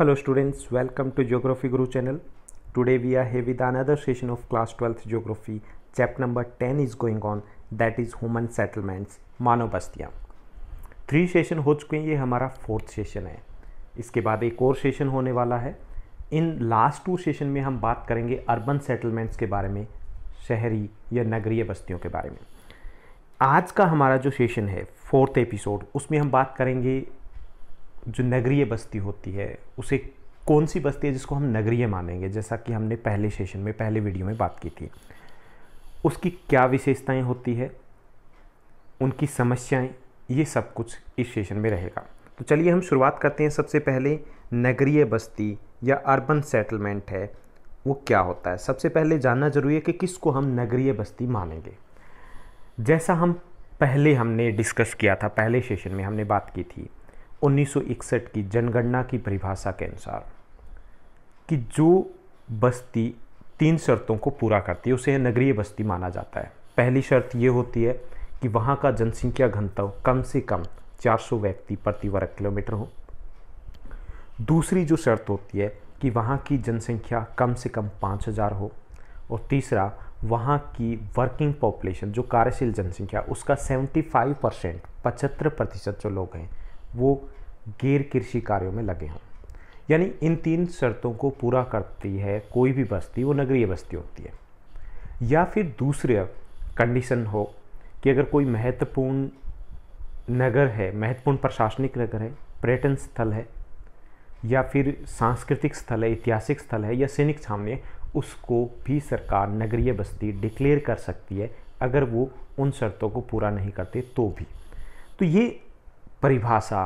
hello students welcome to geography Guru channel today we are here the another session of class twelfth geography chapter number ten is going on that is human settlements मानव बस्तियाँ three session हो चुके हैं ये हमारा fourth session है इसके बाद एक और सेशन होने वाला है इन लास्ट टू सेशन में हम बात करेंगे अर्बन सेटलमेंट्स के बारे में शहरी या नगरीय बस्तियों के बारे में आज का हमारा जो सेशन है फोर्थ एपिसोड उसमें हम बात करेंगे जो नगरीय बस्ती होती है उसे कौन सी बस्ती है जिसको हम नगरीय मानेंगे जैसा कि हमने पहले सेशन में पहले वीडियो में बात की थी उसकी क्या विशेषताएं होती है उनकी समस्याएं ये सब कुछ इस सेशन में रहेगा तो चलिए हम शुरुआत करते हैं सबसे पहले नगरीय बस्ती या अर्बन सेटलमेंट है वो क्या होता है सबसे पहले जानना जरूरी है कि किसको हम नगरीय बस्ती मानेंगे जैसा हम पहले हमने डिस्कस किया था पहले सेशन में हमने बात की थी 1961 की जनगणना की परिभाषा के अनुसार कि जो बस्ती तीन शर्तों को पूरा करती है उसे नगरीय बस्ती माना जाता है पहली शर्त ये होती है कि वहाँ का जनसंख्या घनत्व कम से कम 400 व्यक्ति प्रति वर्ग किलोमीटर हो दूसरी जो शर्त होती है कि वहाँ की जनसंख्या कम से कम 5000 हो और तीसरा वहाँ की वर्किंग पॉपुलेशन जो कार्यशील जनसंख्या उसका 75 परसेंट पचहत्तर प्रतिशत जो लोग हैं वो गैर कृषि कार्यों में लगे हों यानी इन तीन शर्तों को पूरा करती है कोई भी बस्ती वो नगरीय बस्ती होती है या फिर दूसरे कंडीशन हो कि अगर कोई महत्वपूर्ण नगर है महत्वपूर्ण प्रशासनिक नगर है पर्यटन स्थल है या फिर सांस्कृतिक स्थल है ऐतिहासिक स्थल है या सैनिक छावनी है उसको भी सरकार नगरीय बस्ती डिक्लेयर कर सकती है अगर वो उन शर्तों को पूरा नहीं करते तो भी तो ये परिभाषा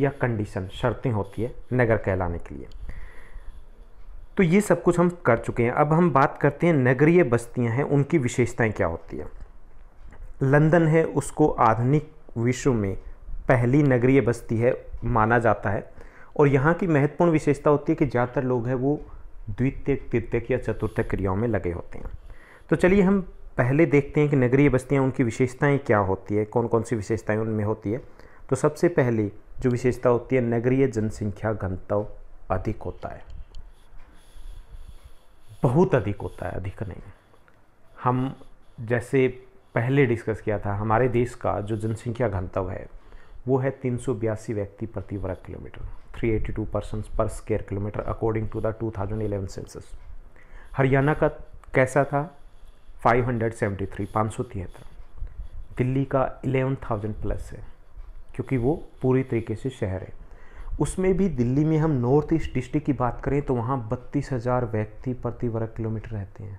या कंडीशन शर्तें होती है नगर कहलाने के लिए तो ये सब कुछ हम कर चुके हैं अब हम बात करते हैं नगरीय बस्तियां हैं उनकी विशेषताएं क्या होती है लंदन है उसको आधुनिक विश्व में पहली नगरीय बस्ती है माना जाता है और यहाँ की महत्वपूर्ण विशेषता होती है कि ज़्यादातर लोग हैं वो द्वितीय तृतीय या चतुर्थक क्रियाओं में लगे होते हैं तो चलिए हम पहले देखते हैं कि नगरीय बस्तियाँ उनकी विशेषताएँ क्या होती है कौन कौन सी विशेषताएँ उनमें होती है तो सबसे पहले जो विशेषता होती है नगरीय जनसंख्या घनत्व अधिक होता है बहुत अधिक होता है अधिक नहीं हम जैसे पहले डिस्कस किया था हमारे देश का जो जनसंख्या घनत्व है वो है तीन व्यक्ति प्रति वर्ग kilometre 382 person per square kilometre according to the 2011 census Haryana का कैसा था 573 तिहत्तर दिल्ली का 11,000 प्लस है क्योंकि वो पूरी तरीके से शहर है उसमें भी दिल्ली में हम नॉर्थ ईस्ट डिस्ट्रिक्ट की बात करें तो वहाँ बत्तीस हज़ार व्यक्ति प्रति वर्ग किलोमीटर रहते हैं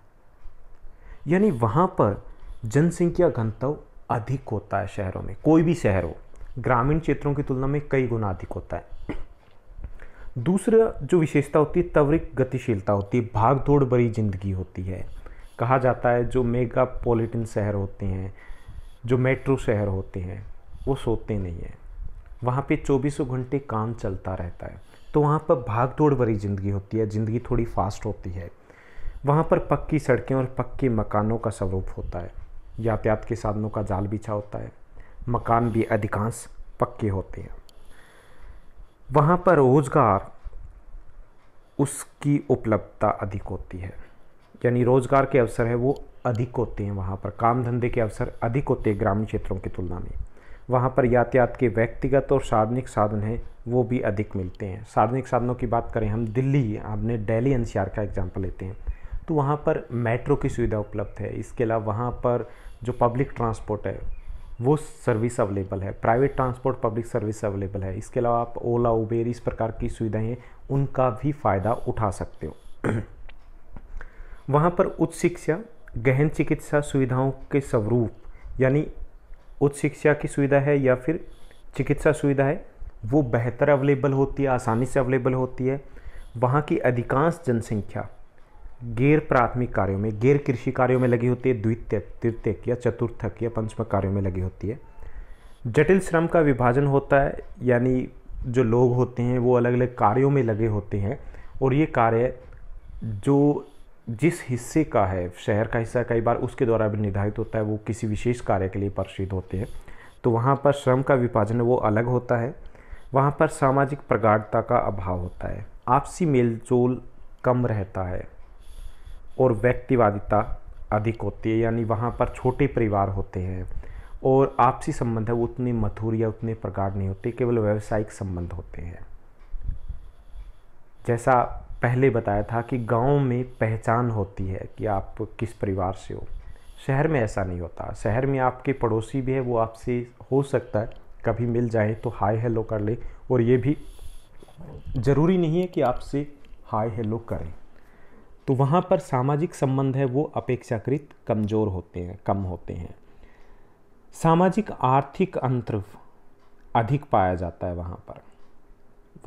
यानी वहाँ पर जनसंख्या घनत्व अधिक होता है शहरों में कोई भी शहर हो ग्रामीण क्षेत्रों की तुलना में कई गुना अधिक होता है दूसरा जो विशेषता होती है त्वरित गतिशीलता होती है भाग दौड़ भरी जिंदगी होती है कहा जाता है जो मेगापोलिटन शहर होते हैं जो मेट्रो शहर होते हैं वो सोते नहीं हैं वहाँ पे चौबीसों घंटे काम चलता रहता है तो वहाँ पर भाग दौड़ भरी ज़िंदगी होती है ज़िंदगी थोड़ी फास्ट होती है वहाँ पर पक्की सड़कें और पक्के मकानों का स्वरूप होता है यातायात के साधनों का जाल बिछा होता है मकान भी अधिकांश पक्के होते हैं वहाँ पर रोज़गार उसकी उपलब्धता अधिक होती है यानी रोज़गार के अवसर है वो अधिक होते हैं वहाँ पर काम धंधे के अवसर अधिक होते हैं ग्रामीण क्षेत्रों की तुलना में वहाँ पर यातायात के व्यक्तिगत और सार्वजनिक साधन हैं वो भी अधिक मिलते हैं सार्वजनिक साधनों की बात करें हम दिल्ली आपने डेली एन का एग्ज़ाम्पल लेते हैं तो वहाँ पर मेट्रो की सुविधा उपलब्ध है इसके अलावा वहाँ पर जो पब्लिक ट्रांसपोर्ट है वो सर्विस अवेलेबल है private transport public service available है इसके अलावा आप ओला उबेर इस प्रकार की सुविधाएं उनका भी फ़ायदा उठा सकते हो वहाँ पर उच्च शिक्षा गहन चिकित्सा सुविधाओं के स्वरूप यानी उच्च शिक्षा की सुविधा है या फिर चिकित्सा सुविधा है वो बेहतर अवेलेबल होती है आसानी से अवेलेबल होती है वहाँ की अधिकांश जनसंख्या गैर प्राथमिक कार्यों में गैर कृषि कार्यों में लगी होती है द्वितीय तृतीयक या चतुर्थक या पंचमक कार्यों में लगी होती है जटिल श्रम का विभाजन होता है यानी जो लोग होते हैं वो अलग अलग कार्यों में लगे होते हैं और ये कार्य जो जिस हिस्से का है शहर का हिस्सा कई बार उसके द्वारा भी निर्धारित होता है वो किसी विशेष कार्य के लिए प्रसिद्ध होते हैं तो वहाँ पर श्रम का विभाजन वो अलग होता है वहाँ पर सामाजिक प्रगाढ़ता का अभाव होता है आपसी मेलजोल कम रहता है और व्यक्तिवादिता अधिक होती है यानी वहाँ पर छोटे परिवार होते हैं और आपसी संबंध है वो उतने मधुर या उतने प्रगाढ़ नहीं होते केवल व्यावसायिक संबंध होते हैं जैसा पहले बताया था कि गांव में पहचान होती है कि आप किस परिवार से हो शहर में ऐसा नहीं होता शहर में आपके पड़ोसी भी है वो आपसे हो सकता है कभी मिल जाए तो हाय हेलो कर ले और ये भी ज़रूरी नहीं है कि आपसे हाय हेलो करें तो वहाँ पर सामाजिक संबंध है वो अपेक्षाकृत कमज़ोर होते हैं कम होते हैं सामाजिक आर्थिक अंतर अधिक पाया जाता है वहाँ पर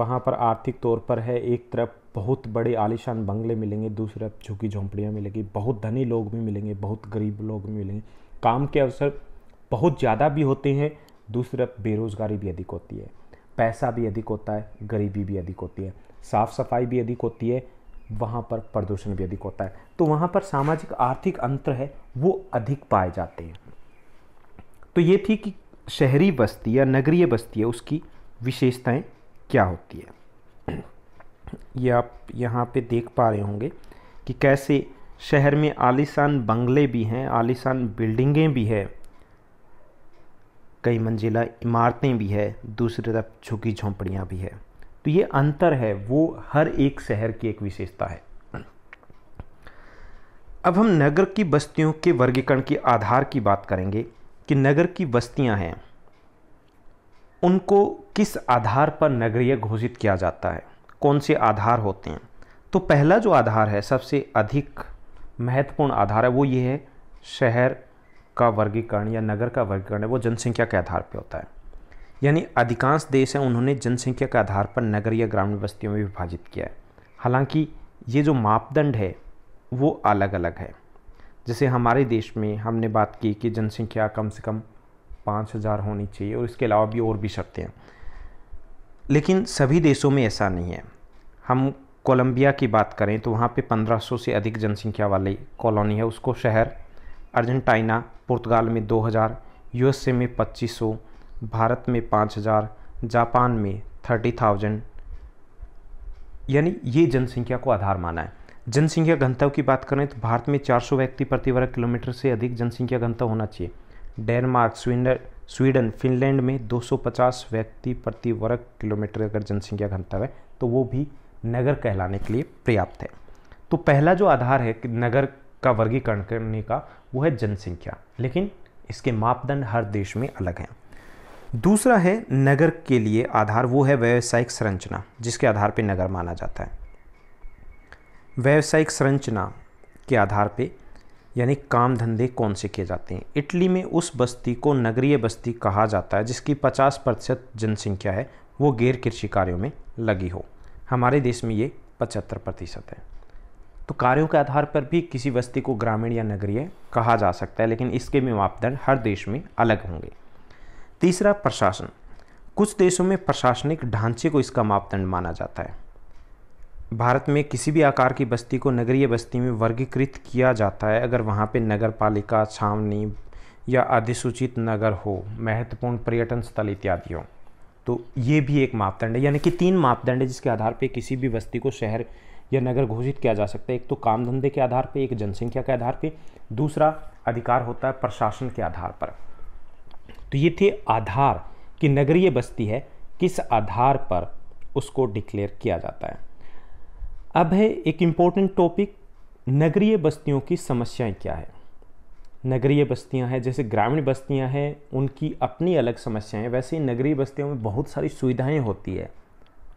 वहाँ पर आर्थिक तौर पर है एक तरफ बहुत बड़े आलिशान बंगले मिलेंगे दूसरी तरफ झुकी झोंपड़ियाँ मिलेंगी बहुत धनी लोग भी मिलेंगे बहुत गरीब लोग भी मिलेंगे काम के अवसर बहुत ज़्यादा भी होते हैं दूसरी तरफ बेरोज़गारी भी अधिक होती है पैसा भी अधिक होता है गरीबी भी अधिक होती है साफ़ सफाई भी अधिक होती है वहाँ पर प्रदूषण भी अधिक होता है तो वहाँ पर सामाजिक आर्थिक अंतर है वो अधिक पाए जाते हैं तो ये थी कि शहरी बस्ती या नगरीय बस्ती है उसकी विशेषताएं क्या होती है ये आप यहाँ पे देख पा रहे होंगे कि कैसे शहर में आलीशान बंगले भी हैं आलीशान बिल्डिंगें भी है कई मंजिला इमारतें भी है दूसरी तरफ झुकी झोंपड़ियाँ भी है तो ये अंतर है वो हर एक शहर की एक विशेषता है अब हम नगर की बस्तियों के वर्गीकरण के आधार की बात करेंगे कि नगर की बस्तियां हैं उनको किस आधार पर नगरीय घोषित किया जाता है कौन से आधार होते हैं तो पहला जो आधार है सबसे अधिक महत्वपूर्ण आधार है वो ये है शहर का वर्गीकरण या नगर का वर्गीकरण है वो जनसंख्या के आधार पर होता है यानी अधिकांश देश हैं उन्होंने जनसंख्या के आधार पर नगर या ग्रामीण बस्तियों में विभाजित किया है हालांकि ये जो मापदंड है वो अलग अलग है जैसे हमारे देश में हमने बात की कि जनसंख्या कम से कम पाँच हज़ार होनी चाहिए और इसके अलावा भी और भी शर्तें हैं लेकिन सभी देशों में ऐसा नहीं है हम कोलंबिया की बात करें तो वहाँ पे 1500 से अधिक जनसंख्या वाली कॉलोनी है उसको शहर अर्जेंटीना पुर्तगाल में 2000 यूएसए में 2500 भारत में 5000 जापान में 30,000 यानी ये जनसंख्या को आधार माना है जनसंख्या घनत्व की बात करें तो भारत में 400 व्यक्ति प्रति वर्ग किलोमीटर से अधिक जनसंख्या घनत्व होना चाहिए डेनमार्क स्वीडन स्वीडन फिनलैंड में 250 व्यक्ति प्रति वर्ग किलोमीटर अगर जनसंख्या घनता है तो वो भी नगर कहलाने के लिए पर्याप्त है तो पहला जो आधार है कि नगर का वर्गीकरण करने का वो है जनसंख्या लेकिन इसके मापदंड हर देश में अलग हैं दूसरा है नगर के लिए आधार वो है व्यावसायिक संरचना जिसके आधार पर नगर माना जाता है व्यावसायिक संरचना के आधार पर यानी काम धंधे कौन से किए जाते हैं इटली में उस बस्ती को नगरीय बस्ती कहा जाता है जिसकी 50 प्रतिशत जनसंख्या है वो गैर कृषि कार्यों में लगी हो हमारे देश में ये पचहत्तर प्रतिशत है तो कार्यों के आधार पर भी किसी बस्ती को ग्रामीण या नगरीय कहा जा सकता है लेकिन इसके भी मापदंड हर देश में अलग होंगे तीसरा प्रशासन कुछ देशों में प्रशासनिक ढांचे को इसका मापदंड माना जाता है भारत में किसी भी आकार की बस्ती को नगरीय बस्ती में वर्गीकृत किया जाता है अगर वहाँ पे नगर पालिका छावनी या अधिसूचित नगर हो महत्वपूर्ण पर्यटन स्थल इत्यादि हो तो ये भी एक मापदंड है यानी कि तीन मापदंड है जिसके आधार पे किसी भी बस्ती को शहर या नगर घोषित किया जा सकता है एक तो काम धंधे के आधार पर एक जनसंख्या के आधार पर दूसरा अधिकार होता है प्रशासन के आधार पर तो ये थे आधार कि नगरीय बस्ती है किस आधार पर उसको डिक्लेयर किया जाता है अब है एक इम्पोर्टेंट टॉपिक नगरीय बस्तियों की समस्याएं क्या है नगरीय बस्तियां हैं जैसे ग्रामीण बस्तियां हैं उनकी अपनी अलग समस्याएं वैसे ही नगरीय बस्तियों में बहुत सारी सुविधाएं होती है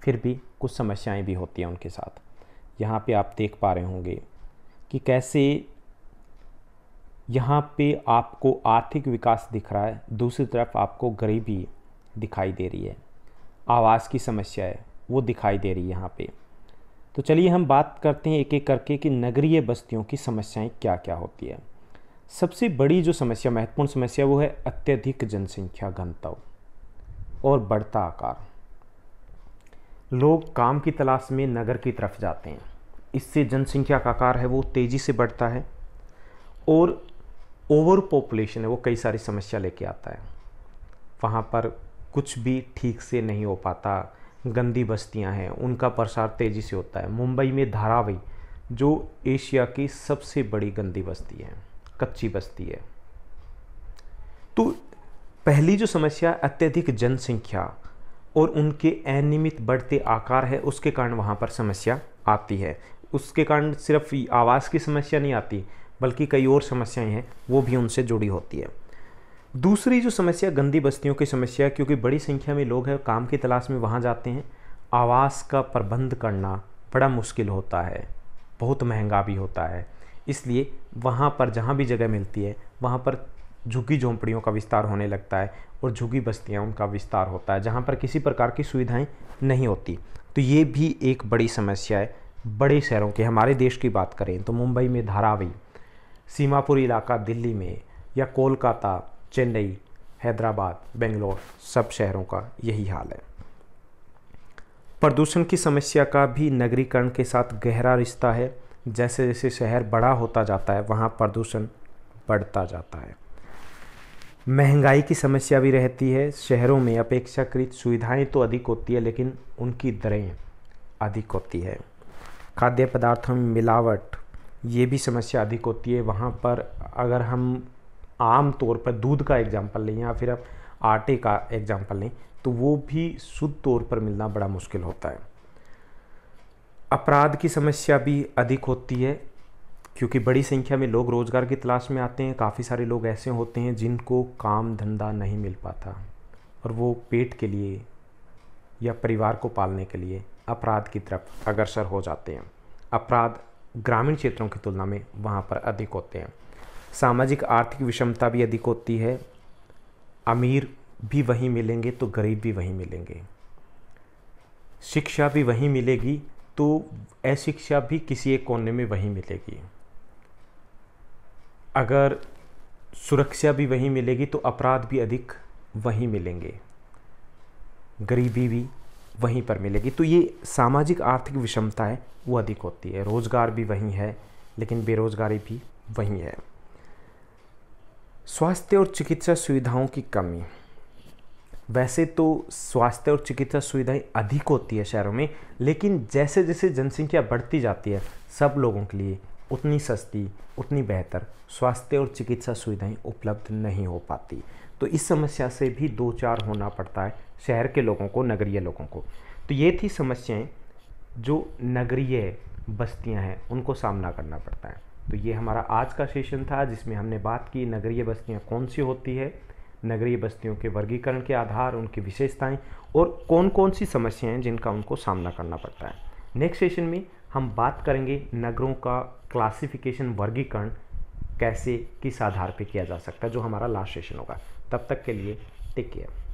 फिर भी कुछ समस्याएं भी होती हैं उनके साथ यहाँ पे आप देख पा रहे होंगे कि कैसे यहाँ पे आपको आर्थिक विकास दिख रहा है दूसरी तरफ आपको गरीबी दिखाई दे रही है आवास की समस्या है वो दिखाई दे रही है यहाँ पर तो चलिए हम बात करते हैं एक एक करके कि नगरीय बस्तियों की समस्याएं क्या क्या होती है सबसे बड़ी जो समस्या महत्वपूर्ण समस्या वो है अत्यधिक जनसंख्या घनत्व और बढ़ता आकार लोग काम की तलाश में नगर की तरफ जाते हैं इससे जनसंख्या का आकार है वो तेज़ी से बढ़ता है और ओवर पॉपुलेशन है वो कई सारी समस्या लेके आता है वहाँ पर कुछ भी ठीक से नहीं हो पाता गंदी बस्तियां हैं उनका प्रसार तेज़ी से होता है मुंबई में धारावी जो एशिया की सबसे बड़ी गंदी बस्ती है कच्ची बस्ती है तो पहली जो समस्या अत्यधिक जनसंख्या और उनके अनियमित बढ़ते आकार है उसके कारण वहाँ पर समस्या आती है उसके कारण सिर्फ आवास की समस्या नहीं आती बल्कि कई और समस्याएं हैं वो भी उनसे जुड़ी होती है दूसरी जो समस्या गंदी बस्तियों की समस्या क्योंकि बड़ी संख्या में लोग हैं काम की तलाश में वहाँ जाते हैं आवास का प्रबंध करना बड़ा मुश्किल होता है बहुत महंगा भी होता है इसलिए वहाँ पर जहाँ भी जगह मिलती है वहाँ पर झुग्गी झोंपड़ियों का विस्तार होने लगता है और झुग्गी बस्तियाँ उनका विस्तार होता है जहाँ पर किसी प्रकार की सुविधाएँ नहीं होती तो ये भी एक बड़ी समस्या है बड़े शहरों के हमारे देश की बात करें तो मुंबई में धारावी सीमापुर इलाका दिल्ली में या कोलकाता चेन्नई हैदराबाद बेंगलोर सब शहरों का यही हाल है प्रदूषण की समस्या का भी नगरीकरण के साथ गहरा रिश्ता है जैसे जैसे शहर बड़ा होता जाता है वहाँ प्रदूषण बढ़ता जाता है महंगाई की समस्या भी रहती है शहरों में अपेक्षाकृत सुविधाएं तो अधिक होती है लेकिन उनकी दरें अधिक होती है खाद्य पदार्थों में मिलावट ये भी समस्या अधिक होती है वहाँ पर अगर हम आम तौर पर दूध का एग्जाम्पल लें या फिर आप आटे का एग्जाम्पल लें तो वो भी शुद्ध तौर पर मिलना बड़ा मुश्किल होता है अपराध की समस्या भी अधिक होती है क्योंकि बड़ी संख्या में लोग रोज़गार की तलाश में आते हैं काफ़ी सारे लोग ऐसे होते हैं जिनको काम धंधा नहीं मिल पाता और वो पेट के लिए या परिवार को पालने के लिए अपराध की तरफ अग्रसर हो जाते हैं अपराध ग्रामीण क्षेत्रों की तुलना में वहाँ पर अधिक होते हैं सामाजिक आर्थिक विषमता भी अधिक होती है अमीर भी वहीं मिलेंगे तो गरीब भी वहीं मिलेंगे शिक्षा भी वहीं मिलेगी तो अशिक्षा भी किसी एक कोने में वहीं मिलेगी अगर सुरक्षा भी वहीं मिलेगी तो अपराध भी अधिक वहीं मिलेंगे गरीबी भी वहीं पर मिलेगी तो ये सामाजिक आर्थिक विषमता है वो अधिक होती है रोज़गार भी वहीं है लेकिन बेरोज़गारी भी वहीं है स्वास्थ्य और चिकित्सा सुविधाओं की कमी वैसे तो स्वास्थ्य और चिकित्सा सुविधाएं अधिक होती है शहरों में लेकिन जैसे जैसे जनसंख्या बढ़ती जाती है सब लोगों के लिए उतनी सस्ती उतनी बेहतर स्वास्थ्य और चिकित्सा सुविधाएं उपलब्ध नहीं हो पाती तो इस समस्या से भी दो चार होना पड़ता है शहर के लोगों को नगरीय लोगों को तो ये थी समस्याएं जो नगरीय बस्तियां हैं उनको सामना करना पड़ता है तो ये हमारा आज का सेशन था जिसमें हमने बात की नगरीय बस्तियाँ कौन सी होती है नगरीय बस्तियों के वर्गीकरण के आधार उनकी विशेषताएं और कौन कौन सी समस्याएं जिनका उनको सामना करना पड़ता है नेक्स्ट सेशन में हम बात करेंगे नगरों का क्लासिफिकेशन वर्गीकरण कैसे किस आधार पर किया जा सकता है जो हमारा लास्ट सेशन होगा तब तक के लिए टेक केयर